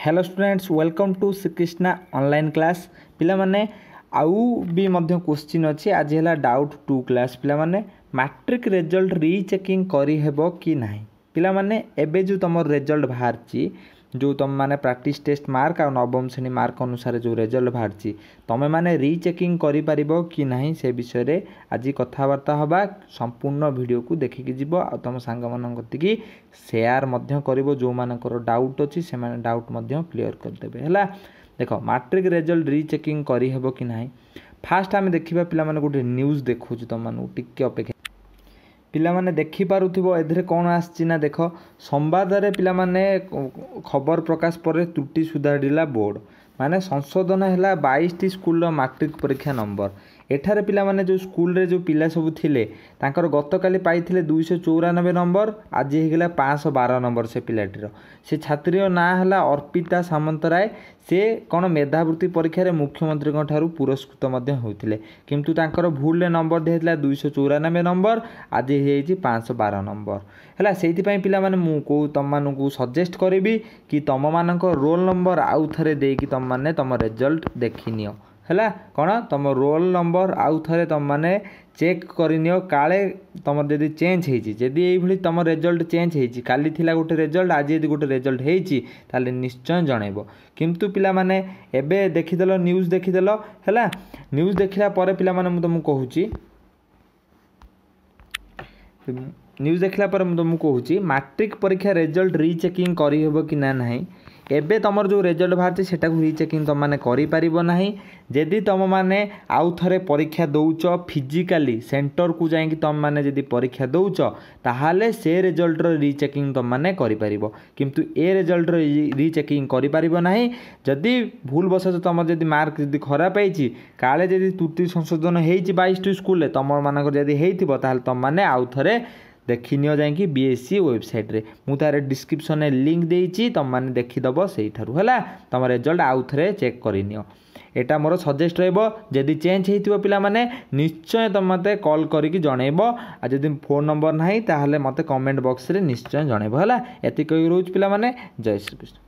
hello students welcome to Srikrishna online class ପିଲାମାନେ ଆଉ ବି ମଧ୍ୟ କୋଶ୍ଚିନ୍ ଅଛି ଆଜି ହେଲା ଡାଉଟ୍ ଟୁ କ୍ଲାସ୍ ପିଲାମାନେ ମାଟ୍ରିକ୍ ରେଜଲ୍ଟ ରିଚେକିଂ କରିହେବ କି ନାହିଁ ପିଲାମାନେ ଏବେ ଯେଉଁ ତୁମର ରେଜଲ୍ଟ ବାହାରିଛି ଯେଉଁ ତୁମେମାନେ ପ୍ରାକ୍ଟିସ୍ ଟେଷ୍ଟ ମାର୍କ ଆଉ ନବମ ଶ୍ରେଣୀ ମାର୍କ ଅନୁସାରେ ଯେଉଁ ରେଜଲ୍ଟ ବାହାରିଛି ତୁମେମାନେ ରିଚେକିଂ କରିପାରିବ କି ନାହିଁ ସେ ବିଷୟରେ ଆଜି କଥାବାର୍ତ୍ତା ହେବା ସମ୍ପୂର୍ଣ୍ଣ ଭିଡ଼ିଓକୁ ଦେଖିକି ଯିବ ଆଉ ତୁମ ସାଙ୍ଗମାନଙ୍କ କତିକି ସେୟାର ମଧ୍ୟ କରିବ ଯେଉଁମାନଙ୍କର ଡାଉଟ୍ ଅଛି ସେମାନେ ଡାଉଟ୍ ମଧ୍ୟ କ୍ଲିଅର୍ କରିଦେବେ ହେଲା ଦେଖ ମାଟ୍ରିକ୍ ରେଜଲ୍ଟ ରିଚେକିଂ କରିହେବ କି ନାହିଁ ଫାଷ୍ଟ ଆମେ ଦେଖିବା ପିଲାମାନେ ଗୋଟେ ନ୍ୟୁଜ୍ ଦେଖାଉଛି ତୁମମାନଙ୍କୁ ଟିକେ ଅପେକ୍ଷା ପିଲାମାନେ ଦେଖିପାରୁଥିବ ଏଥିରେ କ'ଣ ଆସିଛି ନା ଦେଖ ସମ୍ବାଦରେ ପିଲାମାନେ ଖବର ପ୍ରକାଶ ପରେ ତ୍ରୁଟି ସୁଧାରିଲା ବୋର୍ଡ଼ ମାନେ ସଂଶୋଧନ ହେଲା ବାଇଶଟି ସ୍କୁଲର ମାଟ୍ରିକ୍ ପରୀକ୍ଷା ନମ୍ବର ଏଠାରେ ପିଲାମାନେ ଯେଉଁ ସ୍କୁଲରେ ଯେଉଁ ପିଲା ସବୁ ଥିଲେ ତାଙ୍କର ଗତକାଲି ପାଇଥିଲେ ଦୁଇଶହ ଚଉରାନବେ ନମ୍ବର ଆଜି ହେଇଗଲା ପାଞ୍ଚଶହ ବାର ନମ୍ବର ସେ ପିଲାଟିର ସେ ଛାତ୍ରୀର ନାଁ ହେଲା ଅର୍ପିତା ସାମନ୍ତରାୟ ସେ କ'ଣ ମେଧାବୃତ୍ତି ପରୀକ୍ଷାରେ ମୁଖ୍ୟମନ୍ତ୍ରୀଙ୍କ ଠାରୁ ପୁରସ୍କୃତ ମଧ୍ୟ ହୋଇଥିଲେ କିନ୍ତୁ ତାଙ୍କର ଭୁଲରେ ନମ୍ବର ଦିଆହେଇଥିଲା ଦୁଇଶହ ଚଉରାନବେ ନମ୍ବର ଆଜି ହେଇଯାଇଛି ପାଞ୍ଚଶହ ବାର ନମ୍ବର ହେଲା ସେଇଥିପାଇଁ ପିଲାମାନେ ମୁଁ କେଉଁ ତୁମମାନଙ୍କୁ ସଜେଷ୍ଟ କରିବି କି ତୁମମାନଙ୍କ ରୋଲ୍ ନମ୍ବର ଆଉ ଥରେ ଦେଇକି ତୁମମାନେ ତୁମ ରେଜଲ୍ଟ ଦେଖିନିଅ ହେଲା କ'ଣ ତୁମ ରୋଲ୍ ନମ୍ବର ଆଉ ଥରେ ତୁମମାନେ ଚେକ୍ କରିନିଅ କାଳେ ତୁମର ଯଦି ଚେଞ୍ଜ ହେଇଛି ଯଦି ଏଇଭଳି ତୁମ ରେଜଲ୍ଟ ଚେଞ୍ଜ ହେଇଛି କାଲି ଥିଲା ଗୋଟେ ରେଜଲ୍ଟ ଆଜି ଯଦି ଗୋଟେ ରେଜଲ୍ଟ ହେଇଛି ତାହେଲେ ନିଶ୍ଚୟ ଜଣେଇବ କିନ୍ତୁ ପିଲାମାନେ ଏବେ ଦେଖିଦେଲ ନ୍ୟୁଜ୍ ଦେଖିଦେଲ ହେଲା ନ୍ୟୁଜ୍ ଦେଖିଲା ପରେ ପିଲାମାନେ ମୁଁ ତୁମକୁ କହୁଛି ନ୍ୟୁଜ୍ ଦେଖିଲା ପରେ ମୁଁ ତୁମକୁ କହୁଛି ମାଟ୍ରିକ୍ ପରୀକ୍ଷା ରେଜଲ୍ଟ ରିଚେକିଂ କରିହେବ କି ନା ନାହିଁ কেবে তোমার যে রেজল্ট বাহারি সেটাকে রিচেকিং তোমাকে করিপারিব না যদি তোমাকে আউথরে পরীক্ষা দৌছ ফিজিকালি সেন্টরকু যাই তোমাকে যদি পরীক্ষা দৌছ তাহলে সে রেজল্টর রিচেকিং তোমাকে করিপারিব কিন্তু এ রেজল্টর রিচেকিং করিপারিব না যদি ভুলবশত তোমার যদি মার্ক যদি খারাপ হয়েছি কালে যদি ত্রুটি সংশোধন হয়েছি বাইশ স্কুলে তোমার যদি হয়েছিল তাহলে তোমাকে আউথরে ଦେଖିନିଅ ଯାଇକି ବି ଏସ୍ ସି ୱେବସାଇଟ୍ରେ ମୁଁ ତା'ର ଡିସ୍କ୍ରିପ୍ସନ୍ରେ ଲିଙ୍କ୍ ଦେଇଛି ତୁମମାନେ ଦେଖିଦେବ ସେଇଠାରୁ ହେଲା ତୁମ ରେଜଲ୍ଟ ଆଉ ଥରେ ଚେକ୍ କରିନିଅ ଏଇଟା ମୋର ସଜେଷ୍ଟ ରହିବ ଯଦି ଚେଞ୍ଜ ହେଇଥିବ ପିଲାମାନେ ନିଶ୍ଚୟ ତୁମେ ମୋତେ କଲ୍ କରିକି ଜଣେଇବ ଆଉ ଯଦି ଫୋନ୍ ନମ୍ବର ନାହିଁ ତାହେଲେ ମୋତେ କମେଣ୍ଟ ବକ୍ସରେ ନିଶ୍ଚୟ ଜଣେଇବ ହେଲା ଏତିକି ରହୁଛି ପିଲାମାନେ ଜୟ ଶ୍ରୀକୃଷ୍ଣ